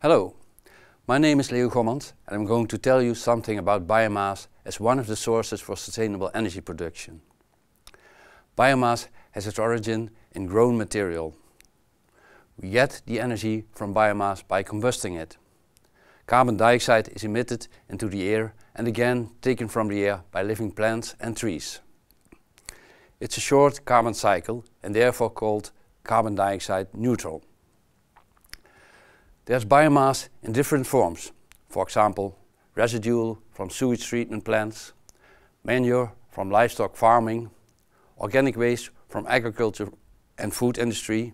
Hello, my name is Leo Gommand and I'm going to tell you something about biomass as one of the sources for sustainable energy production. Biomass has its origin in grown material. We get the energy from biomass by combusting it. Carbon dioxide is emitted into the air and again taken from the air by living plants and trees. It's a short carbon cycle and therefore called carbon dioxide neutral. There's biomass in different forms. For example, residual from sewage treatment plants, manure from livestock farming, organic waste from agriculture and food industry,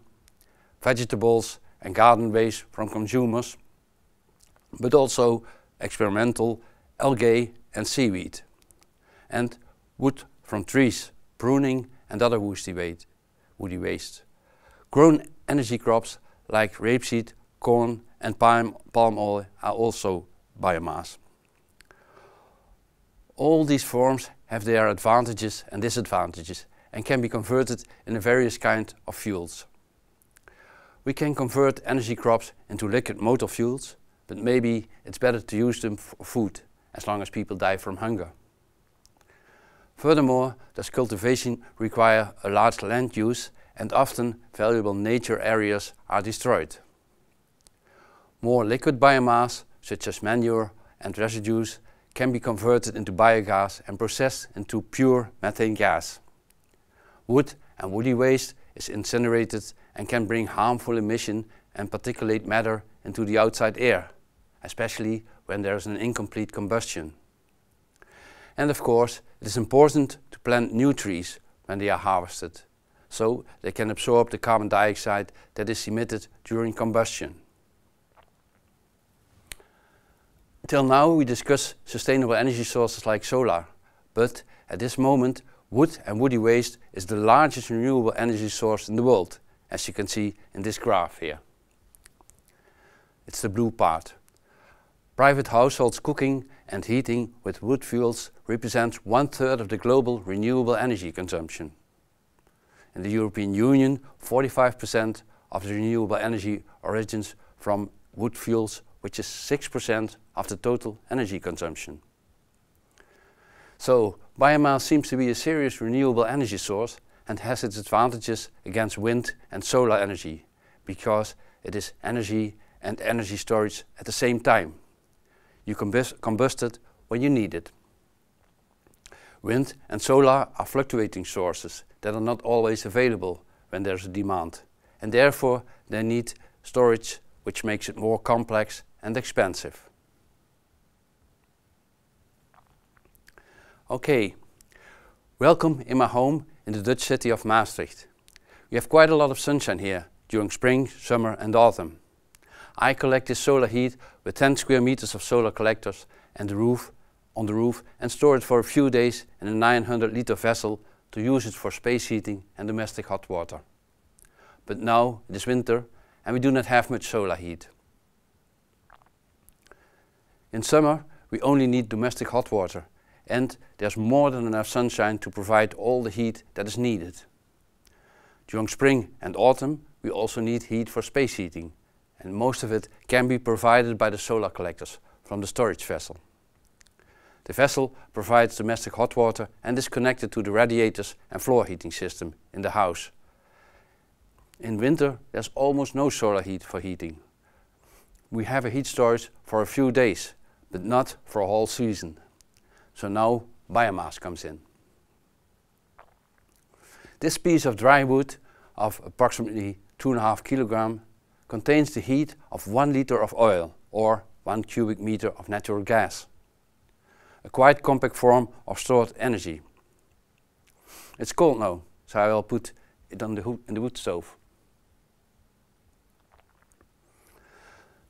vegetables and garden waste from consumers, but also experimental algae and seaweed, and wood from trees, pruning and other woody waste. Grown energy crops like rapeseed corn and palm, palm oil are also biomass. All these forms have their advantages and disadvantages and can be converted into various kinds of fuels. We can convert energy crops into liquid motor fuels, but maybe it's better to use them for food, as long as people die from hunger. Furthermore, does cultivation require a large land use and often valuable nature areas are destroyed. More liquid biomass, such as manure and residues, can be converted into biogas and processed into pure methane gas. Wood and woody waste is incinerated and can bring harmful emission and particulate matter into the outside air, especially when there is an incomplete combustion. And of course, it is important to plant new trees when they are harvested, so they can absorb the carbon dioxide that is emitted during combustion. Till now we discuss sustainable energy sources like solar, but at this moment wood and woody waste is the largest renewable energy source in the world, as you can see in this graph here. It's the blue part. Private households cooking and heating with wood fuels represents one-third of the global renewable energy consumption. In the European Union, 45% of the renewable energy origins from wood fuels which is 6% of the total energy consumption. So biomass seems to be a serious renewable energy source and has its advantages against wind and solar energy because it is energy and energy storage at the same time. You combust, combust it when you need it. Wind and solar are fluctuating sources that are not always available when there's a demand and therefore they need storage which makes it more complex and expensive. Okay, welcome in my home in the Dutch city of Maastricht. We have quite a lot of sunshine here during spring, summer and autumn. I collect this solar heat with 10 square meters of solar collectors and the roof on the roof and store it for a few days in a 900 liter vessel to use it for space heating and domestic hot water. But now it is winter and we do not have much solar heat. In summer, we only need domestic hot water and there's more than enough sunshine to provide all the heat that is needed. During spring and autumn, we also need heat for space heating, and most of it can be provided by the solar collectors from the storage vessel. The vessel provides domestic hot water and is connected to the radiators and floor heating system in the house. In winter, there's almost no solar heat for heating. We have a heat storage for a few days but not for a whole season. So now biomass comes in. This piece of dry wood of approximately 2.5 kilogram contains the heat of 1 liter of oil or 1 cubic meter of natural gas, a quite compact form of stored energy. It's cold now, so I will put it on the in the wood stove.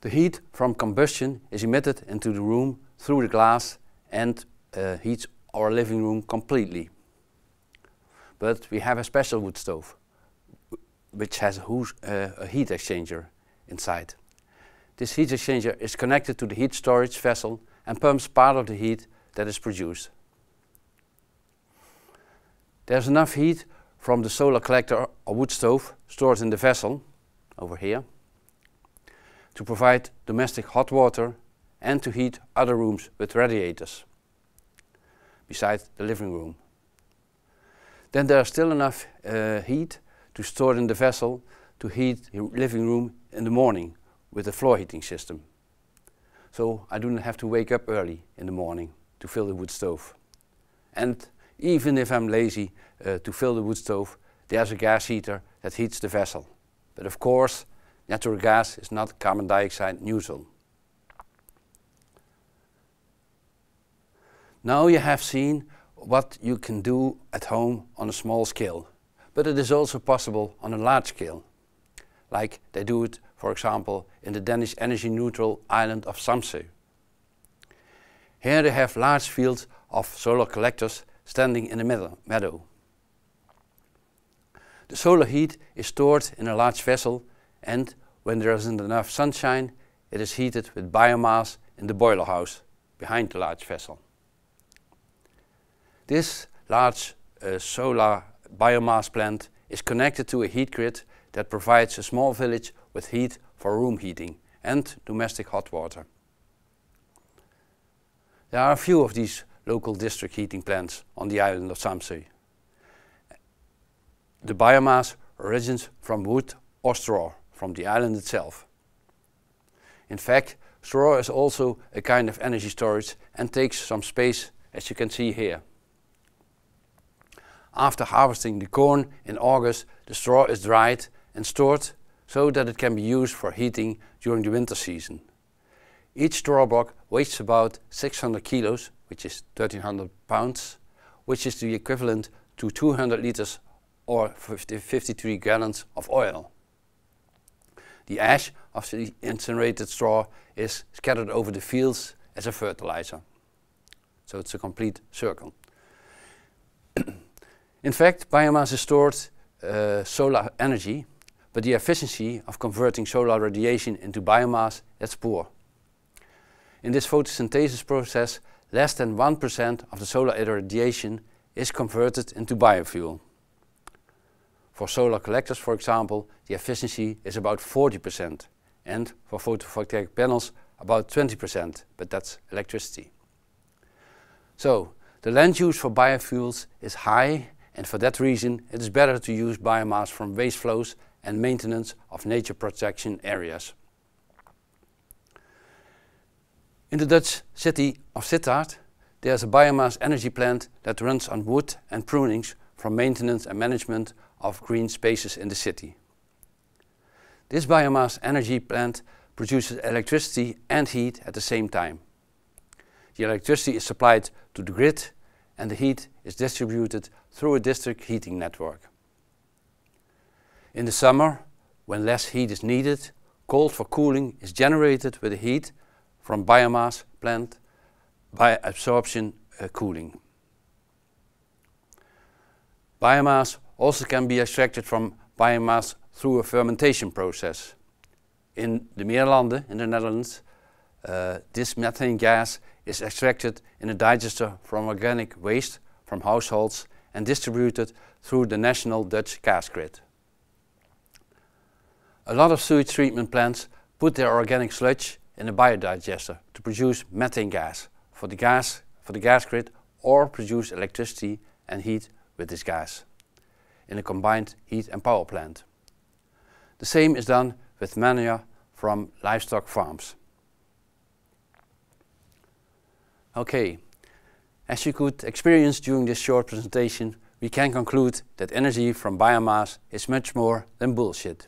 The heat from combustion is emitted into the room through the glass and uh, heats our living room completely. But we have a special wood stove, which has uh, a heat exchanger inside. This heat exchanger is connected to the heat storage vessel and pumps part of the heat that is produced. There's enough heat from the solar collector or wood stove stored in the vessel, over here, to provide domestic hot water and to heat other rooms with radiators, besides the living room. Then there is still enough uh, heat to store in the vessel to heat the living room in the morning with the floor heating system. So I do not have to wake up early in the morning to fill the wood stove. And even if I'm lazy uh, to fill the wood stove, there's a gas heater that heats the vessel. But of course, Natural gas is not carbon dioxide neutral. Now you have seen what you can do at home on a small scale, but it is also possible on a large scale, like they do it, for example, in the Danish energy neutral island of Samsø. Here they have large fields of solar collectors standing in the meadow. The solar heat is stored in a large vessel and when there isn't enough sunshine, it is heated with biomass in the boiler house behind the large vessel. This large uh, solar biomass plant is connected to a heat grid that provides a small village with heat for room heating and domestic hot water. There are a few of these local district heating plants on the island of Samsui. The biomass originates from wood or straw from the island itself. In fact, straw is also a kind of energy storage and takes some space as you can see here. After harvesting the corn in August, the straw is dried and stored so that it can be used for heating during the winter season. Each straw block weighs about 600 kilos, which is 1300 pounds, which is the equivalent to 200 liters or 50, 53 gallons of oil. The ash of the incinerated straw is scattered over the fields as a fertilizer. So it's a complete circle. In fact, biomass is stored uh, solar energy, but the efficiency of converting solar radiation into biomass is poor. In this photosynthesis process, less than 1% of the solar irradiation is converted into biofuel. For solar collectors, for example, the efficiency is about 40%, and for photovoltaic panels, about 20%, but that's electricity. So, the land use for biofuels is high, and for that reason, it is better to use biomass from waste flows and maintenance of nature protection areas. In the Dutch city of Sittard, there's a biomass energy plant that runs on wood and prunings for maintenance and management of green spaces in the city. This biomass energy plant produces electricity and heat at the same time. The electricity is supplied to the grid and the heat is distributed through a district heating network. In the summer, when less heat is needed, cold for cooling is generated with the heat from biomass plant by absorption uh, cooling. Biomass also can be extracted from biomass through a fermentation process. In the Meerlanden in the Netherlands, uh, this methane gas is extracted in a digester from organic waste from households and distributed through the national Dutch gas grid. A lot of sewage treatment plants put their organic sludge in a biodigester to produce methane gas for the gas, for the gas grid or produce electricity and heat with this gas in a combined heat and power plant. The same is done with manure from livestock farms. Okay, as you could experience during this short presentation, we can conclude that energy from biomass is much more than bullshit.